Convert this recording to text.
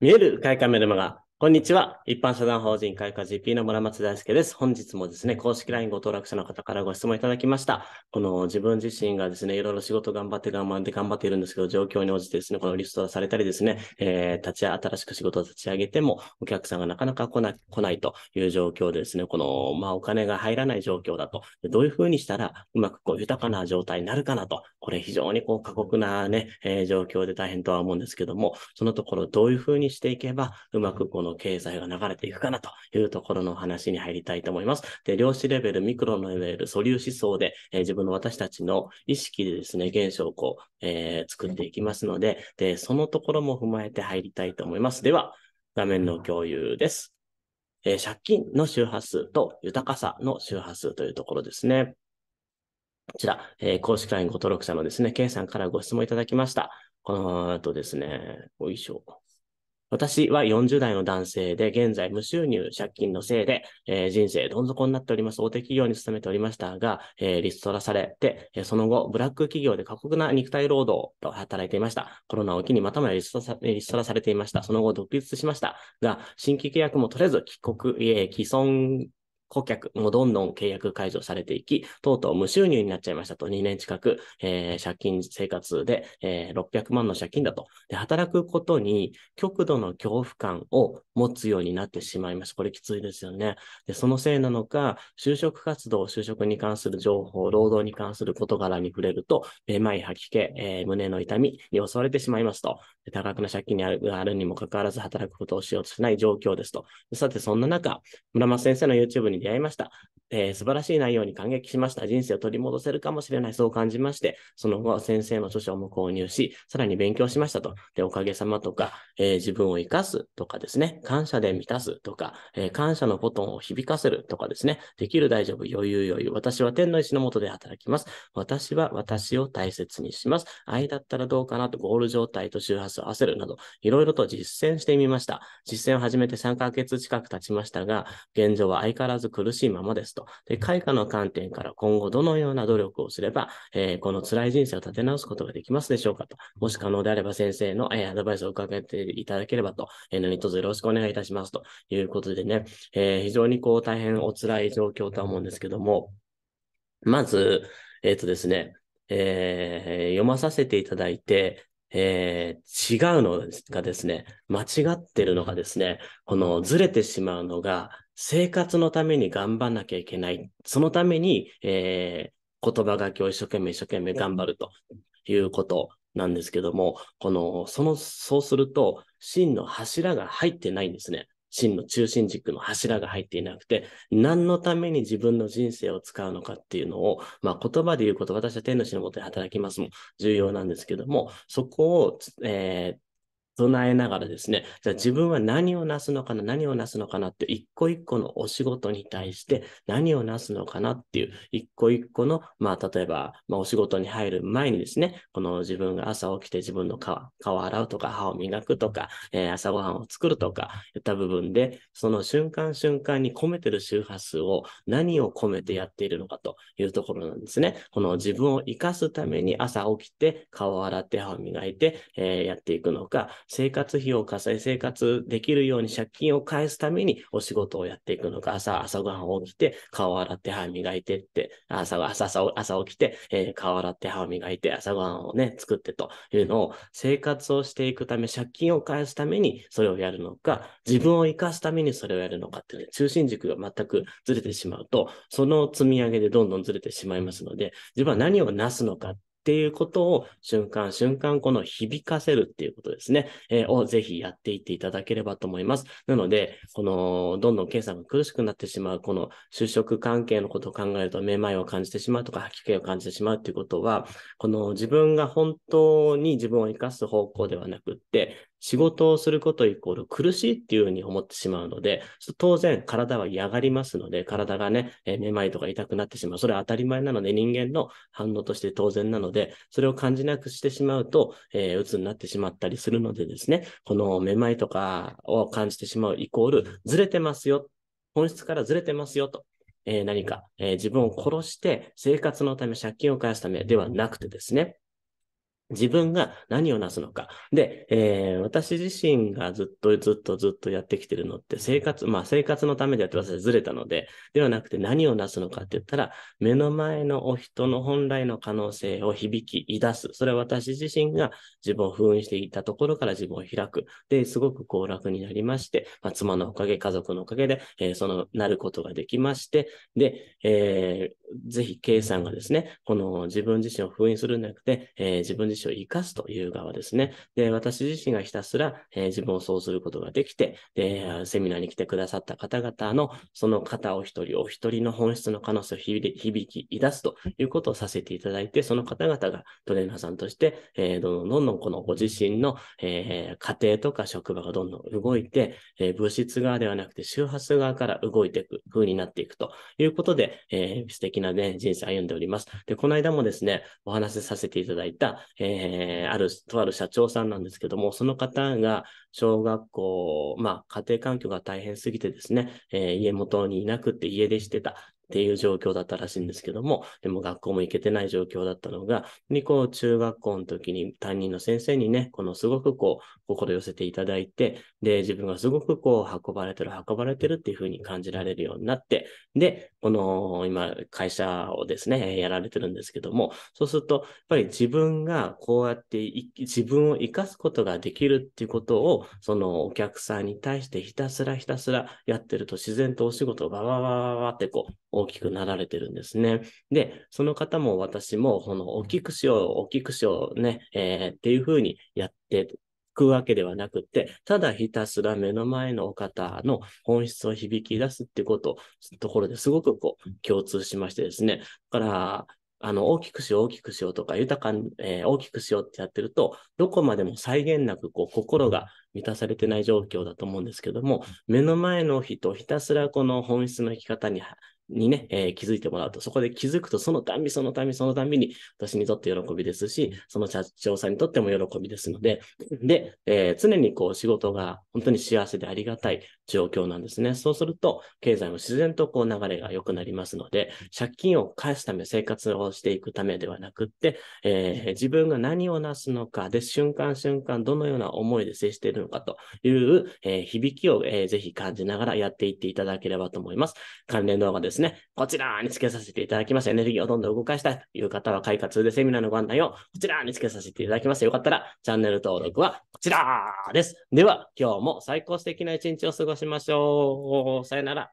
見える外貨メルマガこんにちは。一般社団法人開花 GP の村松大輔です。本日もですね、公式 LINE ご登録者の方からご質問いただきました。この自分自身がですね、いろいろ仕事頑張って頑張って頑張っているんですけど、状況に応じてですね、このリストラされたりですね、えー、立ち、新しく仕事を立ち上げても、お客さんがなかなか来ない、来ないという状況でですね、この、まあ、お金が入らない状況だと、どういうふうにしたら、うまくこう、豊かな状態になるかなと、これ非常にこう、過酷なね、えー、状況で大変とは思うんですけども、そのところどういうふうにしていけば、うまくこのの経済が流れていくかなというところの話に入りたいと思います。で、量子レベル、ミクロのレベル、素粒子層で、えー、自分の私たちの意識でですね、現象をこう、えー、作っていきますので、で、そのところも踏まえて入りたいと思います。では、画面の共有です。えー、借金の周波数と豊かさの周波数というところですね。こちら、えー、公式 LINE ご登録者のですね、K さんからご質問いただきました。この後ですね、おいしょ。私は40代の男性で、現在無収入借金のせいで、えー、人生どん底になっております。大手企業に勤めておりましたが、えー、リストラされて、えー、その後、ブラック企業で過酷な肉体労働と働いていました。コロナを機にまたもやリストラされていました。その後、独立しましたが、新規契約も取れず、帰国、えー、既存顧客もどんどん契約解除されていき、とうとう無収入になっちゃいましたと、2年近く、えー、借金生活で、えー、600万の借金だと。で、働くことに極度の恐怖感を持つようになってしまいました。これきついですよね。で、そのせいなのか、就職活動、就職に関する情報、労働に関する事柄に触れると、めまい、吐き気、えー、胸の痛みに襲われてしまいますと。で多額の借金にあるあるにもかかわらず働くことをしようとしない状況ですと。さて、そんな中、村松先生の YouTube にに出会いました。えー、素晴らしい内容に感激しました。人生を取り戻せるかもしれない、そう感じまして、その後、先生の著書も購入し、さらに勉強しましたと。で、おかげさまとか、えー、自分を生かすとかですね、感謝で満たすとか、えー、感謝のボトンを響かせるとかですね、できる大丈夫、余裕余裕、私は天の石のもとで働きます。私は私を大切にします。愛だったらどうかなと、ゴール状態と周波数を合わせるなど、いろいろと実践してみました。実践を始めて3ヶ月近く経ちましたが、現状は相変わらずず苦しいままですと。で、開花の観点から今後どのような努力をすれば、えー、この辛い人生を立て直すことができますでしょうかと。もし可能であれば先生の、えー、アドバイスを伺っていただければと、えー、何卒よろしくお願いいたしますということでね、えー、非常にこう大変お辛い状況とは思うんですけども、まず、えっ、ー、とですね、えー、読まさせていただいて、えー、違うのがですね、間違ってるのがですね、このずれてしまうのが、生活のために頑張んなきゃいけない。そのために、えー、言葉書きを一生懸命一生懸命頑張るということなんですけども、この、その、そうすると、真の柱が入ってないんですね。真の中心軸の柱が入っていなくて、何のために自分の人生を使うのかっていうのを、まあ、言葉で言うこと、私は天ののもとで働きますも重要なんですけども、そこを、えー備えながらですね、じゃあ自分は何をなすのかな、何をなすのかなって、一個一個のお仕事に対して何をなすのかなっていう、一個一個の、まあ、例えば、まあ、お仕事に入る前にですね、この自分が朝起きて自分の顔顔を洗うとか、歯を磨くとか、えー、朝ごはんを作るとか、言った部分で、その瞬間瞬間に込めてる周波数を何を込めてやっているのかというところなんですね。この自分を生かすために朝起きて、顔を洗って歯を磨いて、えー、やっていくのか、生活費を稼い、生活できるように借金を返すためにお仕事をやっていくのか、朝、朝ごはんを起きて、顔を洗って歯磨いてって、朝、朝、朝朝起きて、えー、顔洗って歯を磨いて、朝ごはんをね、作ってというのを、生活をしていくため、借金を返すためにそれをやるのか、自分を生かすためにそれをやるのかっていうね、中心軸が全くずれてしまうと、その積み上げでどんどんずれてしまいますので、自分は何をなすのかっっていうことを瞬間瞬間この響かせるっていうことですね、えー、をぜひやっていっていただければと思います。なので、この、どんどん検査が苦しくなってしまう、この就職関係のことを考えると、めまいを感じてしまうとか、吐き気を感じてしまうっていうことは、この自分が本当に自分を生かす方向ではなくって、仕事をすることイコール苦しいっていうふうに思ってしまうので、当然体は嫌がりますので、体がね、えー、めまいとか痛くなってしまう。それは当たり前なので、人間の反応として当然なので、それを感じなくしてしまうと、えー、鬱になってしまったりするのでですね、このめまいとかを感じてしまうイコール、ずれてますよ。本質からずれてますよと。えー、何か、えー、自分を殺して生活のため借金を返すためではなくてですね、自分が何をなすのか。で、えー、私自身がずっとずっとずっとやってきてるのって生活、まあ生活のためでやってますずれたので、ではなくて何をなすのかって言ったら、目の前のお人の本来の可能性を響き出す。それは私自身が自分を封印していたところから自分を開く。で、すごく幸楽になりまして、まあ、妻のおかげ、家族のおかげで、えー、その、なることができまして、で、えー、ぜひ、K さんがですね、この自分自身を封印するんじゃなくて、えー、自分自身自身を生かすという側ですね。で、私自身がひたすら、えー、自分をそうすることができて、で、セミナーに来てくださった方々の、その方お一人お一人の本質の可能性を響き出すということをさせていただいて、その方々がトレーナーさんとして、えー、どんどんどんこのご自身の、えー、家庭とか職場がどんどん動いて、えー、物質側ではなくて周波数側から動いていく風になっていくということで、えー、素敵なね、人生歩んでおります。で、この間もですね、お話しさせていただいた、ええー、ある、とある社長さんなんですけども、その方が小学校、まあ、家庭環境が大変すぎてですね、えー、家元にいなくて家出してたっていう状況だったらしいんですけども、でも学校も行けてない状況だったのが、にこう中学校の時に担任の先生にね、このすごくこう心寄せていただいて、で、自分がすごくこう運ばれてる、運ばれてるっていう風に感じられるようになって、で、この今、会社をですね、やられてるんですけども、そうすると、やっぱり自分がこうやって自分を生かすことができるっていうことを、そのお客さんに対してひたすらひたすらやってると自然とお仕事がわわわわってこう大きくなられてるんですね。で、その方も私も、その大きくしよう、大きくしようね、えー、っていうふうにやって、くわけではなくて、ただひたすら目の前のお方の本質を響き出すってことところですごくこう共通しましてですね。だから、あの、大きくしよう、大きくしようとか、豊かに、えー、大きくしようってやってると、どこまでも際限なく、こう、心が満たされてない状況だと思うんですけども、目の前の人、ひたすらこの本質の生き方ににね、えー、気づいてもらうと、そこで気づくと、そのたんび、そのたんび、そのたんびに、私にとって喜びですし、その社長さんにとっても喜びですので、で、えー、常にこう仕事が本当に幸せでありがたい、状況なんですね。そうすると、経済も自然とこう流れが良くなりますので、借金を返すため、生活をしていくためではなくって、えー、自分が何をなすのか、で、瞬間瞬間、どのような思いで接しているのかという、えー、響きを、えー、ぜひ感じながらやっていっていただければと思います。関連動画ですね、こちらにつけさせていただきました。エネルギーをどんどん動かしたいという方は、快活でセミナーのご案内をこちらにつけさせていただきます。よかったら、チャンネル登録はこちらです。では、今日も最高素敵な一日を過ごしましょう。さよなら。